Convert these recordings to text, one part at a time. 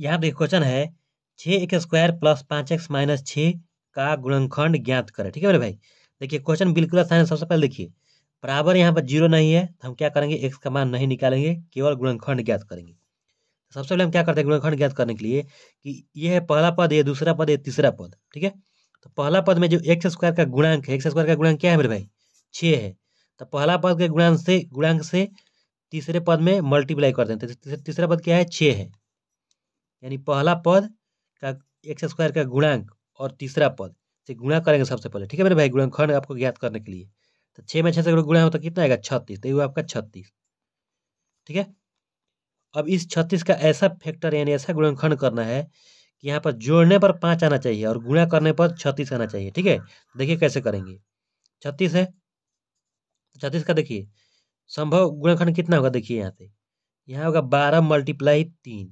यहाँ देखिए क्वेश्चन है छः एक स्क्वायर प्लस पाँच एक्स माइनस छः का गुणनखंड ज्ञात करें ठीक है मेरे भाई देखिए क्वेश्चन बिल्कुल आसान है सबसे पहले देखिए बराबर यहाँ पर जीरो नहीं है तो हम क्या करेंगे एक्स का मान नहीं निकालेंगे केवल गुणनखंड ज्ञात करेंगे सबसे पहले हम क्या करते हैं गुणनखंड ज्ञात करने के लिए कि ये है पहला पद ये दूसरा पद ये तीसरा पद ठीक है तो पहला पद में जो एक्स स्क्वायर का गुणांक है एक्स स्क्वायर का गुणांक क्या है मेरे भाई छः है तो पहला पद के गुणांक से गुणांक से तीसरे पद में मल्टीप्लाई कर देते हैं तो तीसरा पद क्या है छः है यानी पहला पद का एक्स स्क्वायर का गुणांक और तीसरा पद से गुणा करेंगे सबसे पहले ठीक है मेरे भाई गुणाखंड आपको ज्ञात करने के लिए तो छः में छः से गुणा हो तो कितना आएगा छत्तीस तो ये आपका छत्तीस ठीक है अब इस छत्तीस का ऐसा फैक्टर यानी ऐसा गुणनखंड करना है कि यहाँ पर जोड़ने पर पाँच आना चाहिए और गुणा करने पर छत्तीस आना चाहिए ठीक है देखिए कैसे करेंगे छत्तीस है तो छत्तीस का देखिए संभव गुणाखंड कितना होगा देखिए यहाँ से यहाँ होगा बारह मल्टीप्लाई तीन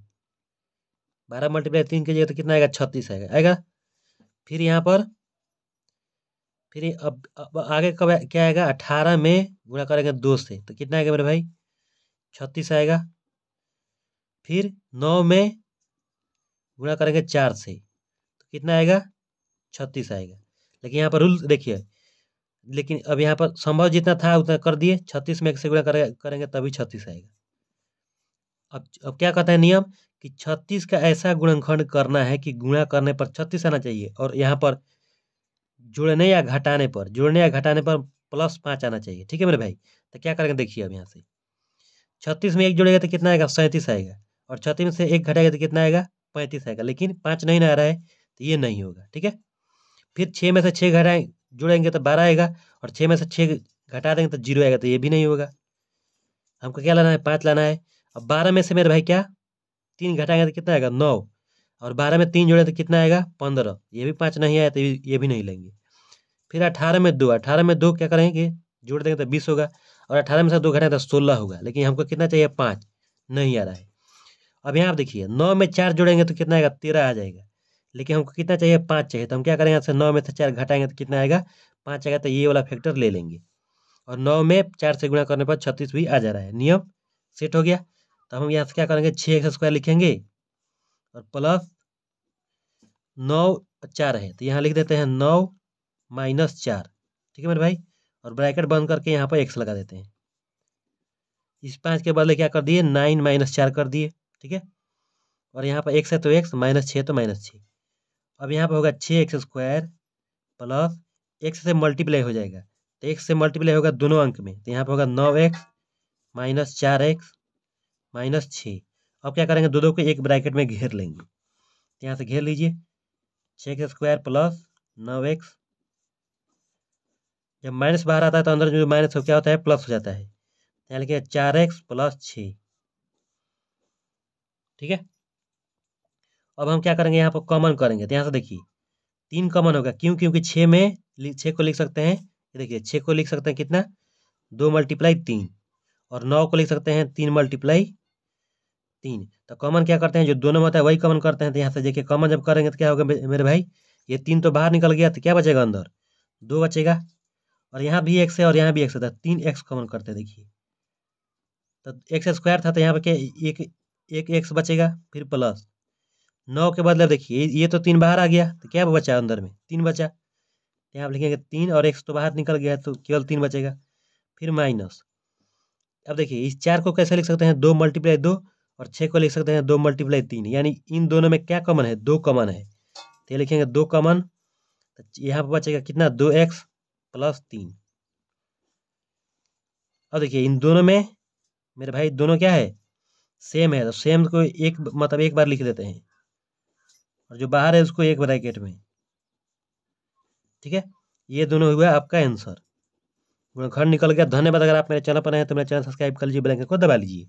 बारह मल्टीप्लाई तीन कीजिएगा तो कितना आएगा छत्तीस आएगा आएगा फिर यहाँ पर फिर अब, अब आगे कब क्या आएगा अठारह में गुणा करेंगे दो से तो कितना आएगा मेरे भाई छत्तीस आएगा फिर नौ में गुणा करेंगे चार से तो कितना आएगा छत्तीस आएगा लेकिन यहाँ पर रूल देखिए लेकिन अब यहाँ पर संभव जितना था उतना कर दिए छत्तीस में एक से गुणा करेंगे तभी छत्तीस आएगा अब अब क्या कहते हैं नियम कि छत्तीस का ऐसा गुणनखंड करना है कि गुणा करने पर छत्तीस आना चाहिए और यहाँ पर जोड़ने या घटाने पर जोड़ने या घटाने पर प्लस पाँच आना चाहिए ठीक है मेरे भाई तो क्या करेंगे देखिए अब यहाँ से छत्तीस में एक जोड़ेगा तो कितना आएगा सैंतीस आएगा और छत्तीस में से एक घटाएगा तो कितना आएगा पैंतीस आएगा लेकिन पाँच नहीं आ रहा है तो ये नहीं होगा ठीक है फिर छः में से छः घटाए जुड़ेंगे तो बारह आएगा और छः में से छः घटा देंगे तो जीरो आएगा तो ये भी नहीं होगा हमको क्या लाना है पाँच लाना है अब बारह में से मेरे भाई क्या तीन घटाएंगे तो कितना आएगा नौ और बारह में तीन जोड़े तो कितना आएगा पंद्रह ये भी पाँच नहीं आया तो ये भी नहीं लेंगे फिर अठारह में दो अठारह में दो क्या करेंगे जोड़ देंगे तो बीस होगा और अठारह में से दो घटाएंगे तो सोलह होगा लेकिन हमको कितना चाहिए पाँच नहीं आ रहा है अब यहाँ आप देखिए नौ में चार जोड़ेंगे तो कितना आएगा तेरह आ जाएगा लेकिन हमको कितना चाहिए पाँच चाहिए तो हम क्या करेंगे नौ में से चार घटाएंगे तो कितना आएगा पाँच आएगा तो ये वाला फैक्टर ले लेंगे और नौ में चार से गुणा करने पर छत्तीस भी आ जा रहा है नियम सेट हो गया तो हम यहाँ से क्या करेंगे छः एक्स स्क्वायर लिखेंगे और प्लस नौ चार है तो यहाँ लिख देते हैं नौ माइनस चार ठीक है मेरे भाई और ब्रैकेट बंद करके यहाँ पर एक्स लगा देते हैं इस पाँच के बदले क्या कर दिए नाइन माइनस चार कर दिए ठीक है और यहाँ पर एक्स है तो एक्स माइनस छः तो माइनस छः अब यहाँ पर होगा छः एक्स स्क्वायर प्लस एक्स से मल्टीप्लाई हो जाएगा तो एक्स से मल्टीप्लाई होगा दोनों अंक में तो यहाँ पर होगा नौ एक्स माइनस चार एक्स माइनस छः अब क्या करेंगे दो दो को एक ब्रैकेट में घेर लेंगे तो यहाँ से घेर लीजिए छः एक्स स्क्वायर प्लस नौ एक्स जब माइनस बाहर आता है तो अंदर जो माइनस हो क्या होता है प्लस हो जाता है तो यहाँ लिखिए चार एक्स प्लस छः ठीक है अब हम क्या करेंगे यहाँ पर कॉमन करेंगे तो यहाँ से देखिए तीन कॉमन होगा क्यों क्योंकि छः में छः को लिख सकते हैं देखिए छः को लिख सकते हैं कितना दो मल्टीप्लाई तीन और नौ को लिख सकते हैं तीन मल्टीप्लाई तीन तो कॉमन क्या करते हैं जो दोनों में होता है वही कॉमन करते हैं तो यहाँ से देखिए कॉमन जब करेंगे तो क्या होगा मेरे भाई ये तीन तो बाहर निकल गया तो क्या बचेगा अंदर दो बचेगा और यहाँ भी एक्स है और यहाँ भी एक्स होता है तो तीन एक्स कॉमन करते हैं देखिए तो एक्स स्क्वायर था तो यहाँ पर क्या एक एक एक्स बचेगा फिर प्लस नौ के बदले देखिए ये तो तीन बाहर आ गया तो क्या बचा अंदर में तीन बचा तो यहाँ पर लिखेंगे तीन और एक्स तो बाहर निकल गया तो केवल तीन बचेगा फिर माइनस अब देखिए इस चार को कैसे लिख सकते हैं दो मल्टीप्लाई दो और छः को लिख सकते हैं दो मल्टीप्लाई तीन यानी इन दोनों में क्या कॉमन है दो कॉमन है तो ये लिखेंगे दो कॉमन तो यहाँ पर बचेगा कितना दो एक्स प्लस तीन अब देखिए इन दोनों में मेरे भाई दोनों क्या है सेम है तो सेम को एक मतलब एक बार लिख देते हैं और जो बाहर है उसको एक ब्रैकेट में ठीक है ये दोनों हुआ आपका आंसर घर निकल गया धन्यवाद अगर आप मेरे चैनल पर हैं तो मेरे चैनल सब्सक्राइब कर लीजिए बेल को दबा लीजिए